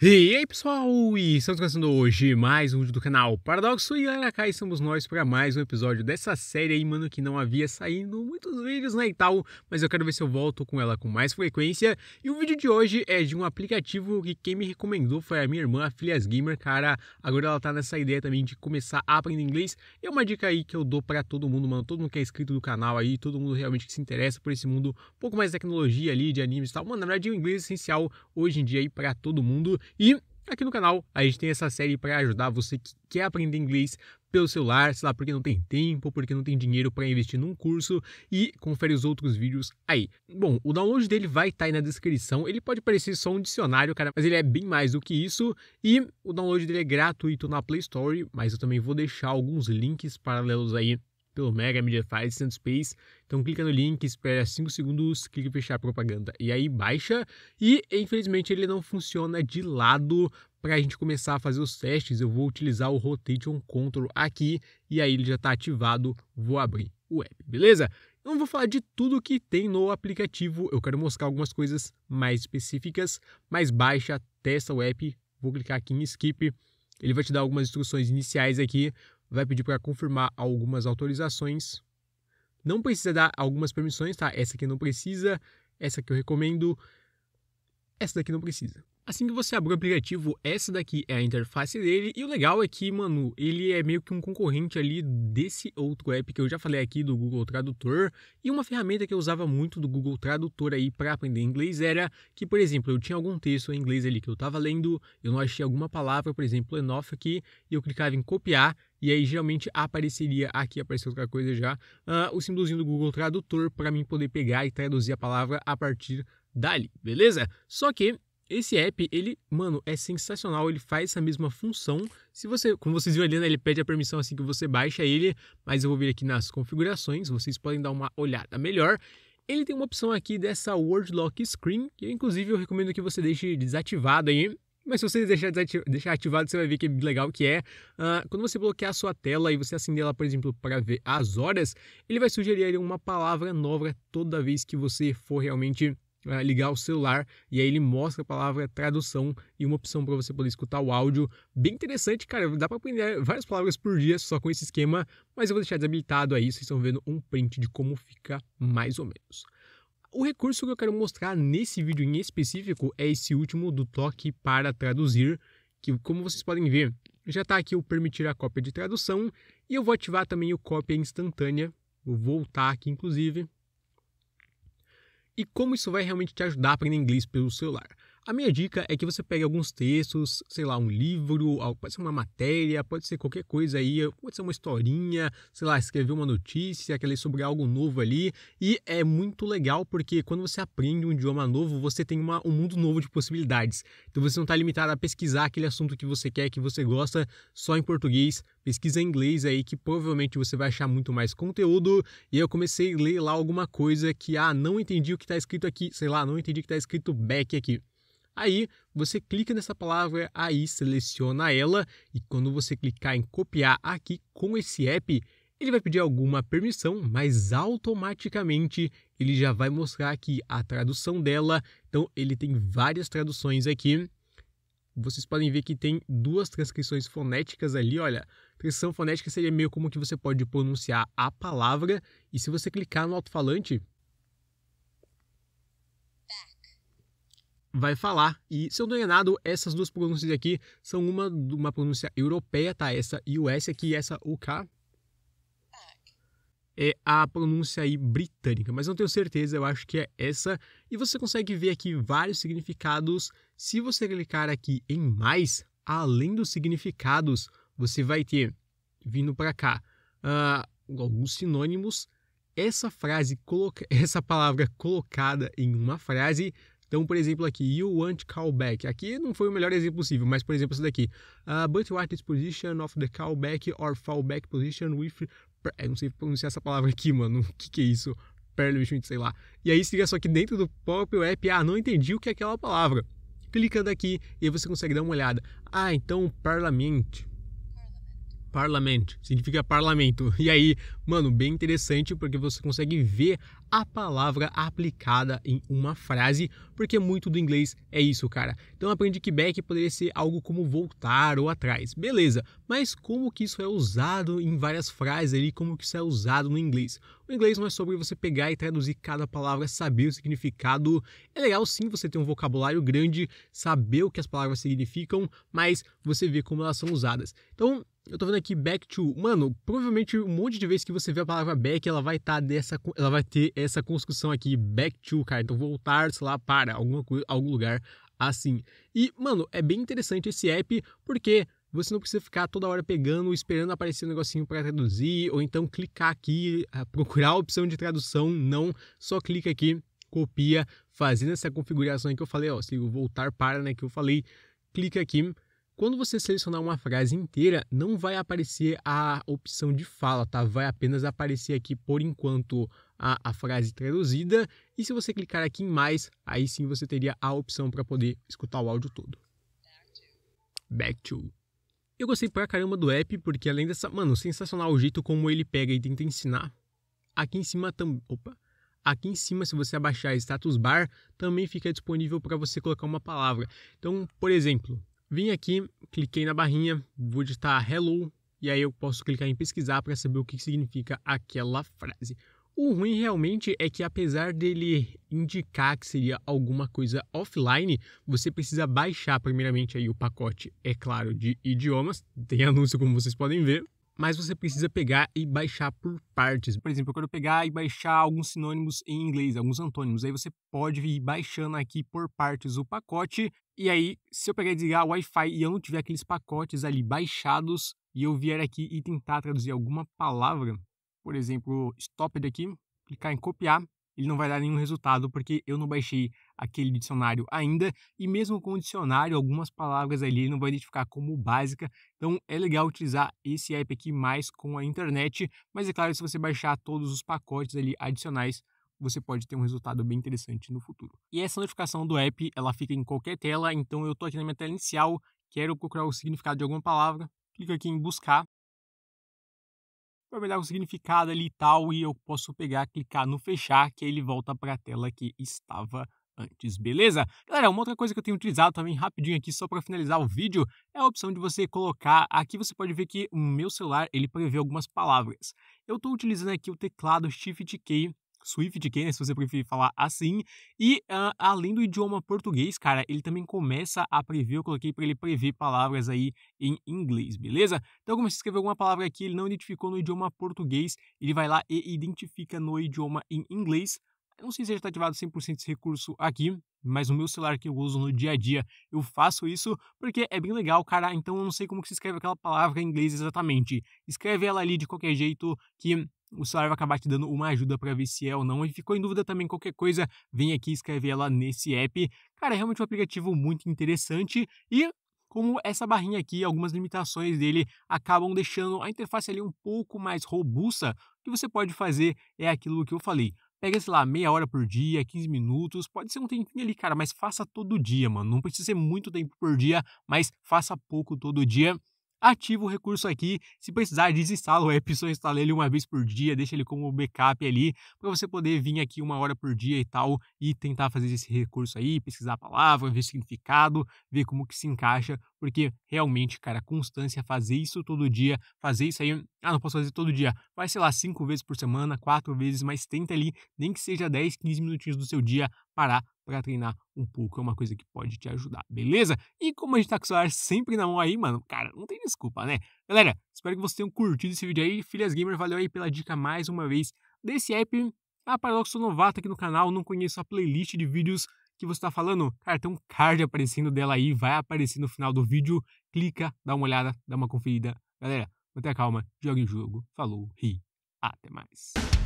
E aí pessoal, e estamos começando hoje mais um vídeo do canal Paradoxo e galera, cá, estamos nós para mais um episódio dessa série aí, mano, que não havia saindo muitos vídeos, né, e tal, mas eu quero ver se eu volto com ela com mais frequência. E o vídeo de hoje é de um aplicativo que quem me recomendou foi a minha irmã, a Filias Gamer, cara, agora ela tá nessa ideia também de começar a aprender inglês, e é uma dica aí que eu dou para todo mundo, mano, todo mundo que é inscrito do canal aí, todo mundo realmente que se interessa por esse mundo um pouco mais de tecnologia ali, de animes e tal, mano, na verdade o inglês é essencial hoje em dia aí para todo mundo, e aqui no canal a gente tem essa série para ajudar você que quer aprender inglês pelo celular, sei lá, porque não tem tempo, porque não tem dinheiro para investir num curso e confere os outros vídeos aí. Bom, o download dele vai estar tá aí na descrição. Ele pode parecer só um dicionário, cara, mas ele é bem mais do que isso e o download dele é gratuito na Play Store, mas eu também vou deixar alguns links paralelos aí pelo Mega MediaFire Stand Space. Então clica no link, espera 5 segundos, clica em fechar a propaganda e aí baixa. E infelizmente ele não funciona de lado para a gente começar a fazer os testes. Eu vou utilizar o Rotation Control aqui e aí ele já está ativado. Vou abrir o app, beleza? Eu não vou falar de tudo que tem no aplicativo, eu quero mostrar algumas coisas mais específicas, mas baixa, testa o app, vou clicar aqui em skip, ele vai te dar algumas instruções iniciais aqui vai pedir para confirmar algumas autorizações. Não precisa dar algumas permissões, tá? Essa aqui não precisa, essa aqui eu recomendo, essa daqui não precisa. Assim que você abrir o aplicativo, essa daqui é a interface dele. E o legal é que, mano, ele é meio que um concorrente ali desse outro app que eu já falei aqui do Google Tradutor. E uma ferramenta que eu usava muito do Google Tradutor aí para aprender inglês era que, por exemplo, eu tinha algum texto em inglês ali que eu estava lendo, eu não achei alguma palavra, por exemplo, enough aqui, e eu clicava em copiar e aí geralmente apareceria aqui, apareceu outra coisa já, uh, o símbolozinho do Google Tradutor para mim poder pegar e traduzir a palavra a partir dali, beleza? Só que esse app, ele, mano, é sensacional, ele faz essa mesma função. Se você, como vocês viram ali, né, ele pede a permissão assim que você baixa ele, mas eu vou vir aqui nas configurações, vocês podem dar uma olhada melhor. Ele tem uma opção aqui dessa Word Lock Screen, que inclusive eu recomendo que você deixe desativado aí, mas se você deixar, deixar ativado, você vai ver que é legal que é. Uh, quando você bloquear a sua tela e você acender ela, por exemplo, para ver as horas, ele vai sugerir uma palavra nova toda vez que você for realmente ligar o celular e aí ele mostra a palavra tradução e uma opção para você poder escutar o áudio. Bem interessante, cara. Dá para aprender várias palavras por dia só com esse esquema, mas eu vou deixar desabilitado aí. Vocês estão vendo um print de como fica mais ou menos. O recurso que eu quero mostrar nesse vídeo em específico é esse último do toque para traduzir, que como vocês podem ver, já está aqui o permitir a cópia de tradução e eu vou ativar também o cópia instantânea. Vou voltar aqui, inclusive, e como isso vai realmente te ajudar a aprender inglês pelo celular. A minha dica é que você pegue alguns textos, sei lá, um livro, pode ser uma matéria, pode ser qualquer coisa aí, pode ser uma historinha, sei lá, escrever uma notícia, quer ler sobre algo novo ali. E é muito legal porque quando você aprende um idioma novo, você tem uma, um mundo novo de possibilidades. Então você não está limitado a pesquisar aquele assunto que você quer, que você gosta, só em português. Pesquisa em inglês aí que provavelmente você vai achar muito mais conteúdo. E aí eu comecei a ler lá alguma coisa que, ah, não entendi o que está escrito aqui, sei lá, não entendi o que está escrito back aqui. Aí você clica nessa palavra, aí seleciona ela e quando você clicar em copiar aqui com esse app, ele vai pedir alguma permissão, mas automaticamente ele já vai mostrar aqui a tradução dela. Então ele tem várias traduções aqui. Vocês podem ver que tem duas transcrições fonéticas ali, olha. Transcrição fonética seria meio como que você pode pronunciar a palavra e se você clicar no alto-falante, vai falar. E, se eu não estou enganado, essas duas pronúncias aqui são uma, uma pronúncia europeia, tá? Essa s aqui e essa UK. É. é a pronúncia aí britânica, mas não tenho certeza, eu acho que é essa. E você consegue ver aqui vários significados. Se você clicar aqui em mais, além dos significados, você vai ter, vindo para cá, uh, alguns sinônimos. Essa frase, essa palavra colocada em uma frase então, por exemplo, aqui, you want callback. Aqui não foi o melhor exemplo possível, mas, por exemplo, esse daqui. Uh, but what is position of the callback or fallback position with... Eu não sei pronunciar essa palavra aqui, mano. O que, que é isso? Perlishment, sei lá. E aí, siga só que dentro do próprio app, ah, não entendi o que é aquela palavra. Clicando aqui e aí você consegue dar uma olhada. Ah, então, parlamento. Parlamento, significa parlamento. E aí, mano, bem interessante porque você consegue ver a palavra aplicada em uma frase, porque muito do inglês é isso, cara. Então aprendi que back poderia ser algo como voltar ou atrás, beleza, mas como que isso é usado em várias frases ali, como que isso é usado no inglês? O inglês não é sobre você pegar e traduzir cada palavra, saber o significado. É legal sim você ter um vocabulário grande, saber o que as palavras significam, mas você vê como elas são usadas. Então, eu tô vendo aqui back to. Mano, provavelmente um monte de vezes que você vê a palavra back, ela vai tá dessa, ela vai ter essa construção aqui back to, cara. Então voltar, sei lá, para alguma algum lugar assim. E, mano, é bem interessante esse app porque você não precisa ficar toda hora pegando, esperando aparecer um negocinho para traduzir, ou então clicar aqui, eh, procurar a opção de tradução, não, só clica aqui, copia, fazendo essa configuração que eu falei, ó, se voltar para, né, que eu falei, clica aqui, quando você selecionar uma frase inteira, não vai aparecer a opção de fala, tá? Vai apenas aparecer aqui por enquanto a, a frase traduzida. E se você clicar aqui em mais, aí sim você teria a opção para poder escutar o áudio todo. Back to. Eu gostei pra caramba do app, porque além dessa. Mano, sensacional o jeito como ele pega e tenta ensinar. Aqui em cima também. Opa! Aqui em cima, se você abaixar status bar, também fica disponível para você colocar uma palavra. Então, por exemplo, Vim aqui, cliquei na barrinha, vou digitar hello e aí eu posso clicar em pesquisar para saber o que significa aquela frase. O ruim realmente é que, apesar dele indicar que seria alguma coisa offline, você precisa baixar primeiramente aí o pacote, é claro, de idiomas. Tem anúncio, como vocês podem ver mas você precisa pegar e baixar por partes. Por exemplo, eu quero pegar e baixar alguns sinônimos em inglês, alguns antônimos. Aí você pode ir baixando aqui por partes o pacote. E aí, se eu pegar e desligar o Wi-Fi e eu não tiver aqueles pacotes ali baixados e eu vier aqui e tentar traduzir alguma palavra, por exemplo, stop daqui, clicar em copiar, ele não vai dar nenhum resultado porque eu não baixei aquele dicionário ainda e mesmo com o dicionário, algumas palavras ali ele não vai identificar como básica. Então é legal utilizar esse app aqui mais com a internet, mas é claro, se você baixar todos os pacotes ali adicionais, você pode ter um resultado bem interessante no futuro. E essa notificação do app, ela fica em qualquer tela, então eu estou aqui na minha tela inicial, quero procurar o significado de alguma palavra, clico aqui em buscar para me dar um significado ali e tal, e eu posso pegar, clicar no fechar, que aí ele volta para a tela que estava antes, beleza? Galera, uma outra coisa que eu tenho utilizado também rapidinho aqui, só para finalizar o vídeo, é a opção de você colocar, aqui você pode ver que o meu celular, ele prevê algumas palavras. Eu estou utilizando aqui o teclado Shift K Swift Kenya, se você preferir falar assim. E uh, além do idioma português, cara, ele também começa a prever, eu coloquei para ele prever palavras aí em inglês, beleza? Então, como se escrever alguma palavra aqui ele não identificou no idioma português, ele vai lá e identifica no idioma em inglês eu não sei se já está ativado 100% esse recurso aqui, mas no meu celular que eu uso no dia a dia, eu faço isso porque é bem legal, cara. Então eu não sei como que se escreve aquela palavra em inglês exatamente. Escreve ela ali de qualquer jeito que o celular vai acabar te dando uma ajuda para ver se é ou não. E ficou em dúvida também qualquer coisa, vem aqui escreve ela nesse app. Cara, é realmente um aplicativo muito interessante e como essa barrinha aqui, algumas limitações dele acabam deixando a interface ali um pouco mais robusta, o que você pode fazer é aquilo que eu falei Pega, sei lá, meia hora por dia, 15 minutos, pode ser um tempinho ali, cara, mas faça todo dia, mano. Não precisa ser muito tempo por dia, mas faça pouco todo dia. Ativa o recurso aqui, se precisar, desinstala o app, só instala ele uma vez por dia, deixa ele como backup ali, para você poder vir aqui uma hora por dia e tal, e tentar fazer esse recurso aí, pesquisar a palavra, ver o significado, ver como que se encaixa porque realmente, cara, constância, fazer isso todo dia, fazer isso aí, ah, não posso fazer todo dia, vai, sei lá, cinco vezes por semana, quatro vezes, mas tenta ali, nem que seja 10, 15 minutinhos do seu dia, parar para treinar um pouco, é uma coisa que pode te ajudar, beleza? E como a gente tá com o celular sempre na mão aí, mano, cara, não tem desculpa, né? Galera, espero que vocês tenham curtido esse vídeo aí, Filhas Gamer, valeu aí pela dica mais uma vez desse app. Ah, Paradoxo Novato aqui no canal, não conheço a playlist de vídeos que você está falando, cara, tem um card aparecendo dela aí, vai aparecer no final do vídeo. Clica, dá uma olhada, dá uma conferida. Galera, mantenha calma, jogue o jogo. Falou, ri. Até mais.